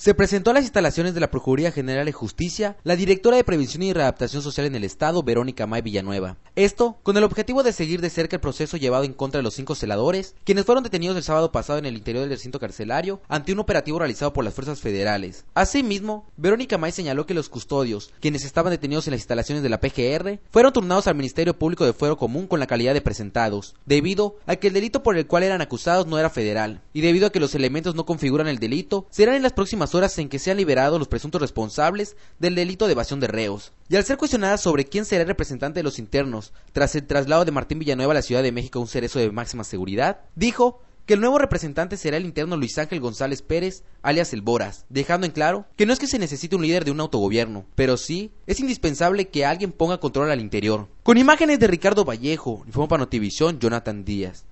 Se presentó a las instalaciones de la Procuraduría General de Justicia la directora de Prevención y Readaptación Social en el Estado, Verónica May Villanueva. Esto con el objetivo de seguir de cerca el proceso llevado en contra de los cinco celadores, quienes fueron detenidos el sábado pasado en el interior del recinto carcelario ante un operativo realizado por las fuerzas federales. Asimismo, Verónica May señaló que los custodios, quienes estaban detenidos en las instalaciones de la PGR, fueron turnados al Ministerio Público de Fuero Común con la calidad de presentados, debido a que el delito por el cual eran acusados no era federal, y debido a que los elementos no configuran el delito, serán en las próximas horas en que se han liberado los presuntos responsables del delito de evasión de reos. Y al ser cuestionada sobre quién será el representante de los internos tras el traslado de Martín Villanueva a la Ciudad de México a un cerezo de máxima seguridad, dijo que el nuevo representante será el interno Luis Ángel González Pérez, alias El Boras, dejando en claro que no es que se necesite un líder de un autogobierno, pero sí es indispensable que alguien ponga control al interior. Con imágenes de Ricardo Vallejo, informó para Jonathan Díaz.